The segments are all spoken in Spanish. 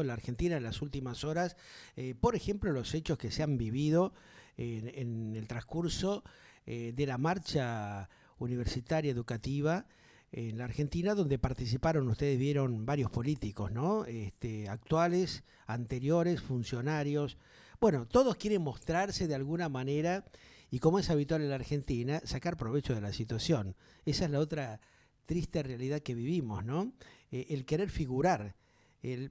en la Argentina en las últimas horas, eh, por ejemplo, los hechos que se han vivido en, el transcurso eh, de la marcha universitaria educativa en la Argentina, donde participaron, ustedes vieron varios políticos, ¿no? Este, actuales, anteriores, funcionarios. Bueno, todos quieren mostrarse de alguna manera y como es habitual en la Argentina, sacar provecho de la situación. Esa es la otra triste realidad que vivimos, ¿no? Eh, el querer figurar, el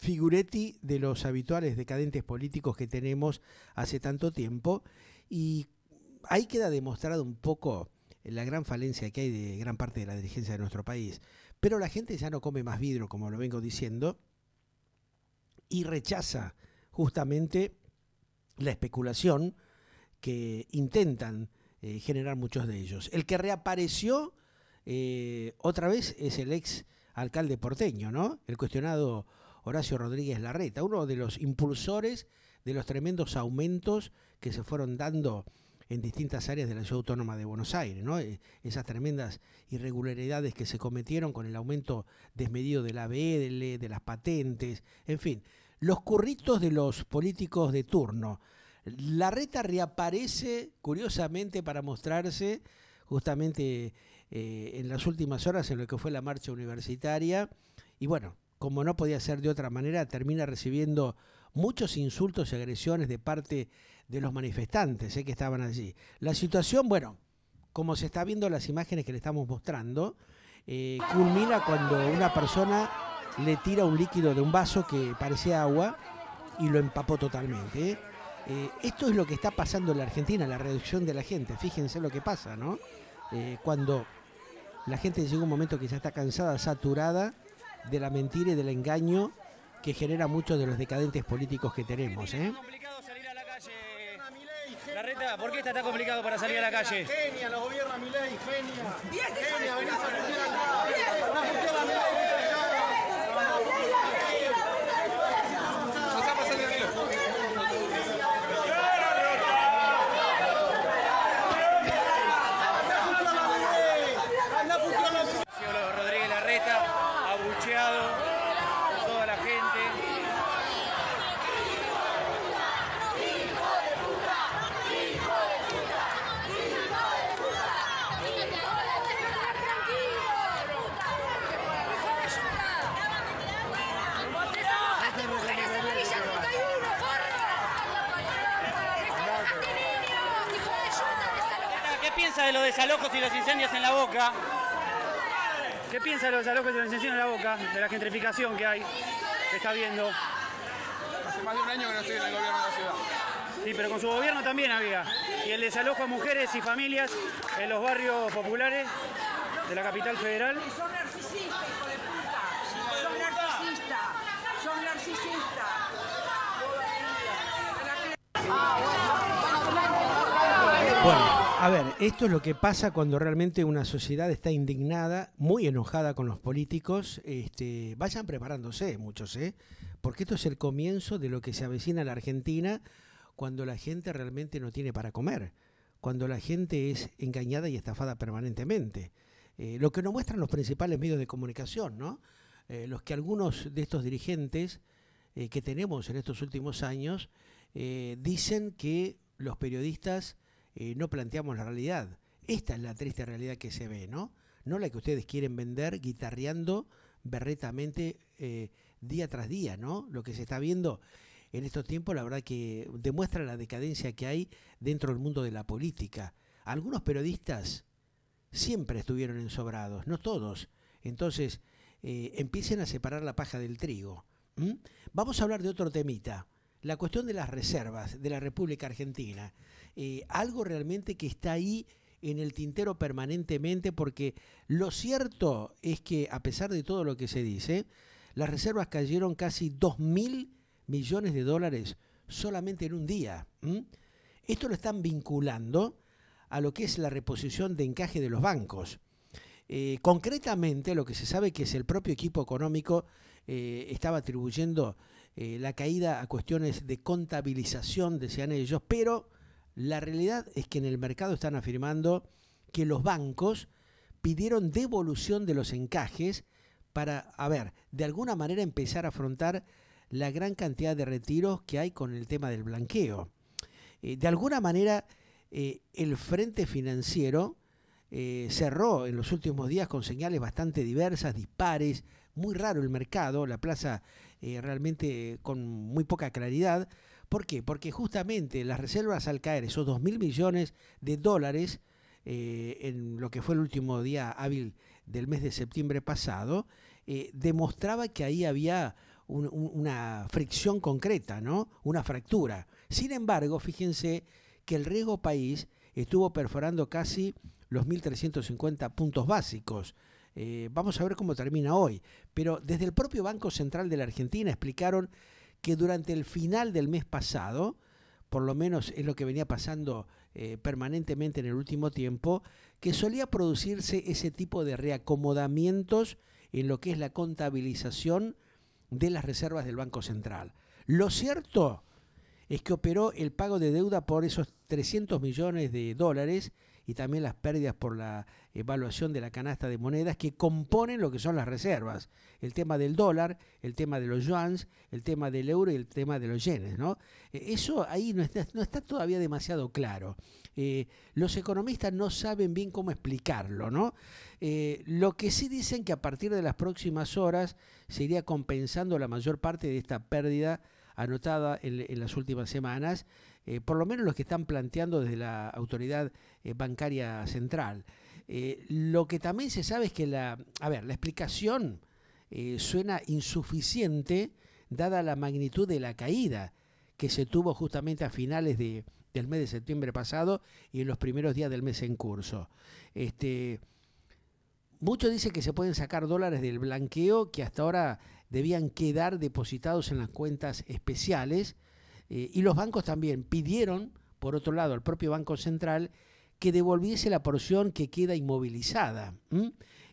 Figuretti de los habituales decadentes políticos que tenemos hace tanto tiempo y ahí queda demostrada un poco la gran falencia que hay de gran parte de la dirigencia de nuestro país. Pero la gente ya no come más vidrio, como lo vengo diciendo, y rechaza justamente la especulación que intentan eh, generar muchos de ellos. El que reapareció eh, otra vez es el ex alcalde porteño, ¿no? El cuestionado Horacio Rodríguez Larreta, uno de los impulsores de los tremendos aumentos que se fueron dando en distintas áreas de la ciudad autónoma de Buenos Aires, ¿no? Eh, esas tremendas irregularidades que se cometieron con el aumento desmedido del ABL, de las patentes, en fin, los curritos de los políticos de turno. Larreta reaparece curiosamente para mostrarse justamente eh, en las últimas horas en lo que fue la marcha universitaria y bueno, como no podía ser de otra manera, termina recibiendo muchos insultos y agresiones de parte de los manifestantes eh, que estaban allí. La situación, bueno, como se está viendo las imágenes que le estamos mostrando, eh, culmina cuando una persona le tira un líquido de un vaso que parecía agua y lo empapó totalmente. Eh. esto es lo que está pasando en la Argentina, la reducción de la gente. Fíjense lo que pasa, ¿no? cuando la gente llega un momento que ya está cansada, saturada de la mentira y del engaño que genera muchos de los decadentes políticos que tenemos. ¿eh? La reta, ¿por qué está tan complicado para salir a la calle? Genia, lo gobierna mi ley, genia. Genia, venís a acá. ¿Qué piensa de los desalojos y los incendios en la boca? ¿Qué piensa de los desalojos y los incendios en la boca? De la gentrificación que hay, que está viendo. Hace más de un año que no estoy en el gobierno de la ciudad. Sí, pero con su gobierno también había. Y el desalojo a mujeres y familias en los barrios populares de la capital federal. Son narcisistas, hijo de puta. Son narcisistas. Son narcisistas. Bueno. A ver, esto es lo que pasa cuando realmente una sociedad está indignada, muy enojada con los políticos. Este, vayan preparándose, muchos, ¿eh? Porque esto es el comienzo de lo que se avecina a la Argentina cuando la gente realmente no tiene para comer, cuando la gente es engañada y estafada permanentemente. Eh, lo que nos muestran los principales medios de comunicación, ¿no? Eh, los que algunos de estos dirigentes eh, que tenemos en estos últimos años dicen que los periodistas eh, no planteamos la realidad. Esta es la triste realidad que se ve, ¿no? No la que ustedes quieren vender guitarreando berretamente eh, día tras día, ¿no? Lo que se está viendo en estos tiempos, la verdad que demuestra la decadencia que hay dentro del mundo de la política. Algunos periodistas siempre estuvieron ensobrados, no todos. Entonces, eh, empiecen a separar la paja del trigo. Vamos a hablar de otro temita la cuestión de las reservas de la República Argentina, eh, algo realmente que está ahí en el tintero permanentemente, porque lo cierto es que a pesar de todo lo que se dice, las reservas cayeron casi 2.000 mil millones de dólares solamente en un día. Esto lo están vinculando a lo que es la reposición de encaje de los bancos. Eh, concretamente, lo que se sabe que es el propio equipo económico eh, estaba atribuyendo eh, la caída a cuestiones de contabilización, decían ellos, pero la realidad es que en el mercado están afirmando que los bancos pidieron devolución de los encajes para, a ver, de alguna manera empezar a afrontar la gran cantidad de retiros que hay con el tema del blanqueo. Eh, de alguna manera, eh, el frente financiero cerró en los últimos días con señales bastante diversas, dispares, muy raro el mercado, la plaza eh, realmente con muy poca claridad. ¿Por qué? Porque justamente las reservas al caer, esos 2.000 millones de dólares, eh, en lo que fue el último día hábil del mes de septiembre pasado, eh, demostraba que ahí había una fricción concreta, ¿no? Una fractura. Sin embargo, fíjense que el riesgo país estuvo perforando casi los 1.350 puntos básicos. Eh, vamos a ver cómo termina hoy. Pero desde el propio Banco Central de la Argentina explicaron que durante el final del mes pasado, por lo menos es lo que venía pasando eh, permanentemente en el último tiempo, que solía producirse ese tipo de reacomodamientos en lo que es la contabilización de las reservas del Banco Central. Lo cierto es que operó el pago de deuda por esos 300 millones de dólares y también las pérdidas por la evaluación de la canasta de monedas que componen lo que son las reservas. El tema del dólar, el tema de los yuans, el tema del euro y el tema de los yenes. E, eso ahí no está, todavía demasiado claro. Eh, los economistas no saben bien cómo explicarlo. Eh, lo que sí dicen que a partir de las próximas horas se iría compensando la mayor parte de esta pérdida anotada en las últimas semanas eh, por lo menos los que están planteando desde la autoridad eh, bancaria central. Eh, lo que también se sabe es que la, a ver, la explicación suena insuficiente dada la magnitud de la caída que se tuvo justamente a finales del mes de septiembre pasado y en los primeros días del mes en curso. Este, muchos dicen que se pueden sacar dólares del blanqueo que hasta ahora debían quedar depositados en las cuentas especiales eh, y los bancos también pidieron, por otro lado, al propio Banco Central que devolviese la porción que queda inmovilizada.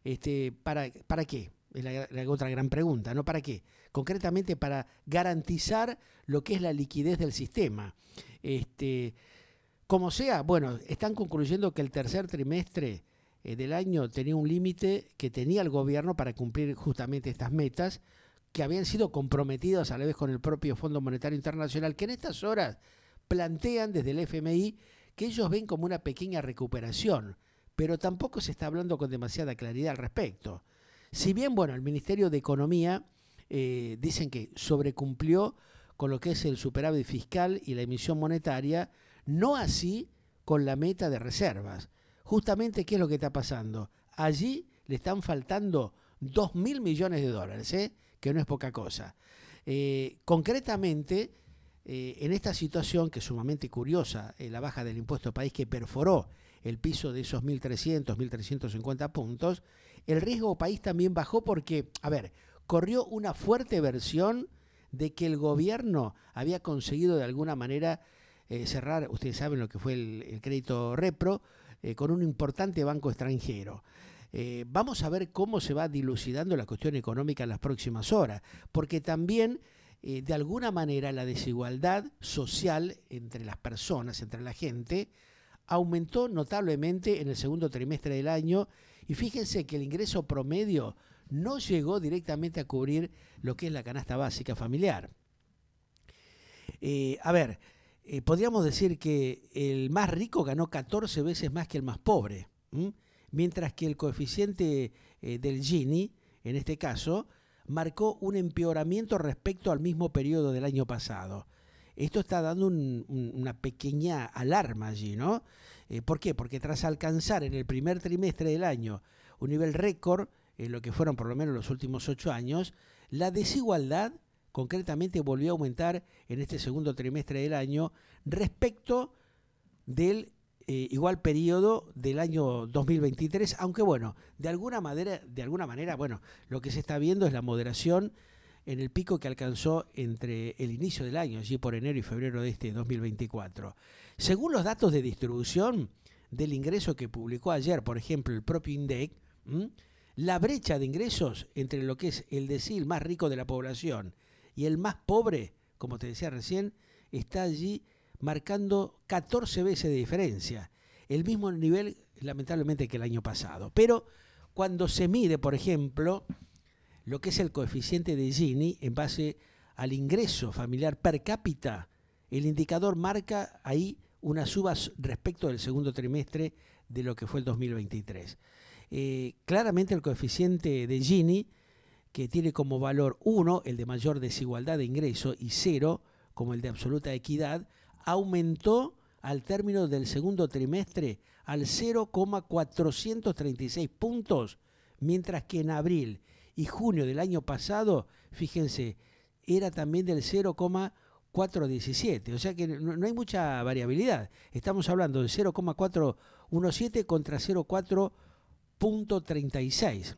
Este, ¿para, qué? Es la, otra gran pregunta, ¿no? ¿Para qué? Concretamente para garantizar lo que es la liquidez del sistema. Este, como sea, bueno, están concluyendo que el tercer trimestre eh, del año tenía un límite que tenía el gobierno para cumplir justamente estas metas, que habían sido comprometidos a la vez con el propio Fondo Monetario Internacional, que en estas horas plantean desde el FMI que ellos ven como una pequeña recuperación, pero tampoco se está hablando con demasiada claridad al respecto. Si bien, bueno, el Ministerio de Economía eh, dicen que sobrecumplió con lo que es el superávit fiscal y la emisión monetaria, no así con la meta de reservas. Justamente, ¿qué es lo que está pasando? Allí le están faltando 2.000 mil millones de dólares. ¿eh? no es poca cosa. Eh, concretamente, eh, en esta situación que es sumamente curiosa, eh, la baja del impuesto país que perforó el piso de esos 1.300, 1.350 puntos, el riesgo país también bajó porque, a ver, corrió una fuerte versión de que el gobierno había conseguido de alguna manera cerrar, ustedes saben lo que fue el, el crédito repro, con un importante banco extranjero. Eh, vamos a ver cómo se va dilucidando la cuestión económica en las próximas horas, porque también, eh, de alguna manera, la desigualdad social entre las personas, entre la gente, aumentó notablemente en el segundo trimestre del año y fíjense que el ingreso promedio no llegó directamente a cubrir lo que es la canasta básica familiar. Eh, a ver, podríamos decir que el más rico ganó 14 veces más que el más pobre mientras que el coeficiente eh, del Gini, en este caso, marcó un empeoramiento respecto al mismo periodo del año pasado. Esto está dando una pequeña alarma allí, ¿no? Eh, ¿Por qué? Porque tras alcanzar en el primer trimestre del año un nivel récord, en lo que fueron por lo menos los últimos ocho años, la desigualdad concretamente volvió a aumentar en este segundo trimestre del año respecto del eh, igual periodo del año 2023, aunque bueno, de alguna, manera, de alguna manera, bueno, lo que se está viendo es la moderación en el pico que alcanzó entre el inicio del año, allí por enero y febrero de este 2024. Según los datos de distribución del ingreso que publicó ayer, por ejemplo, el propio INDEC, la brecha de ingresos entre lo que es el el más rico de la población y el más pobre, como te decía recién, está allí marcando 14 veces de diferencia, el mismo nivel lamentablemente que el año pasado. Pero cuando se mide, por ejemplo, lo que es el coeficiente de Gini en base al ingreso familiar per cápita, el indicador marca ahí una suba respecto del segundo trimestre de lo que fue el 2023. Eh, claramente el coeficiente de Gini, que tiene como valor 1 el de mayor desigualdad de ingreso y 0 como el de absoluta equidad, aumentó al término del segundo trimestre al 0,436 puntos, mientras que en abril y junio del año pasado, fíjense, era también del 0,417. O sea que no, hay mucha variabilidad. Estamos hablando de 0,417 contra 0,436.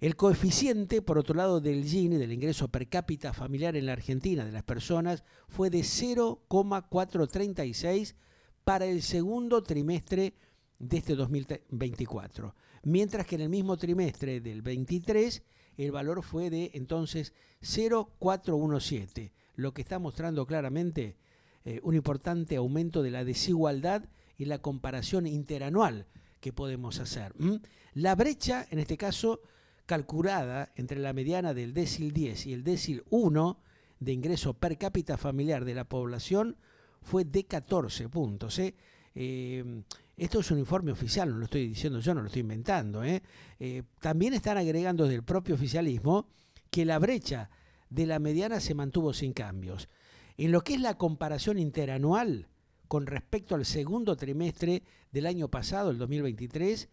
El coeficiente, por otro lado, del Gini, e, del ingreso per cápita familiar en la Argentina de las personas, fue de 0,436 para el segundo trimestre de este 2024, mientras que en el mismo trimestre del 23 el valor fue de entonces 0,417, lo que está mostrando claramente eh, un importante aumento de la desigualdad y la comparación interanual que podemos hacer. La brecha, en este caso, calculada entre la mediana del décil 10 y el décil 1 de ingreso per cápita familiar de la población fue de 14 puntos. ¿eh? Eh, esto es un informe oficial, no lo estoy diciendo yo, no lo estoy inventando. ¿eh? también están agregando del propio oficialismo que la brecha de la mediana se mantuvo sin cambios. En lo que es la comparación interanual con respecto al segundo trimestre del año pasado, el 2023,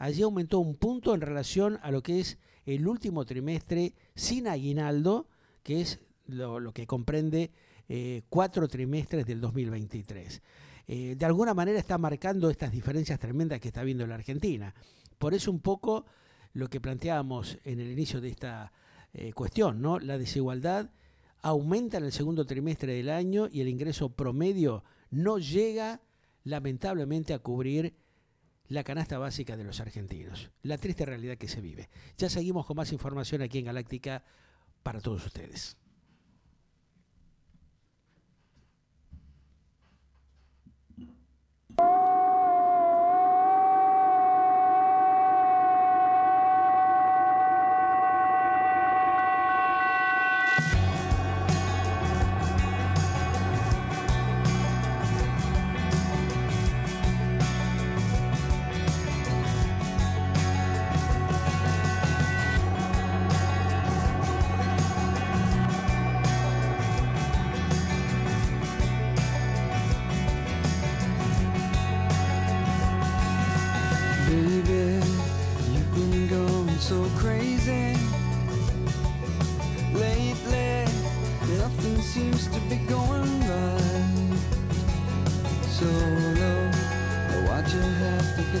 allí aumentó un punto en relación a lo que es el último trimestre sin aguinaldo, que es lo, que comprende eh, cuatro trimestres del 2023. Eh, de alguna manera está marcando estas diferencias tremendas que está viendo la Argentina. Por eso un poco lo que planteábamos en el inicio de esta eh, cuestión, ¿no? La desigualdad aumenta en el segundo trimestre del año y el ingreso promedio no llega lamentablemente a cubrir la canasta básica de los argentinos, la triste realidad que se vive. Ya seguimos con más información aquí en Galáctica para todos ustedes.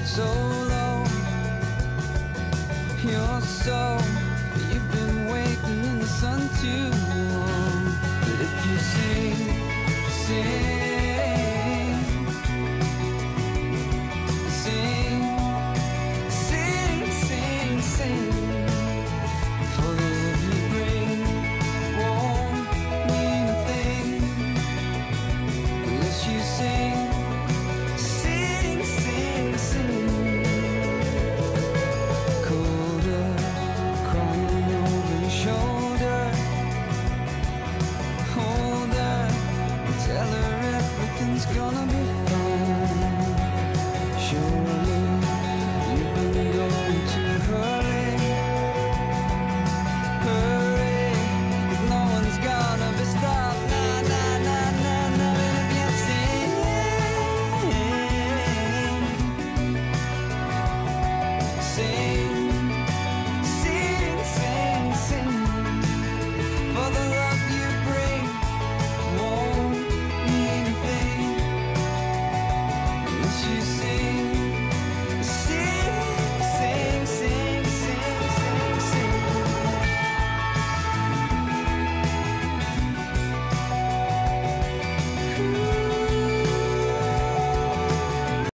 drifted so low You're so You've been waiting in the sun too long But if you sing, sing sing.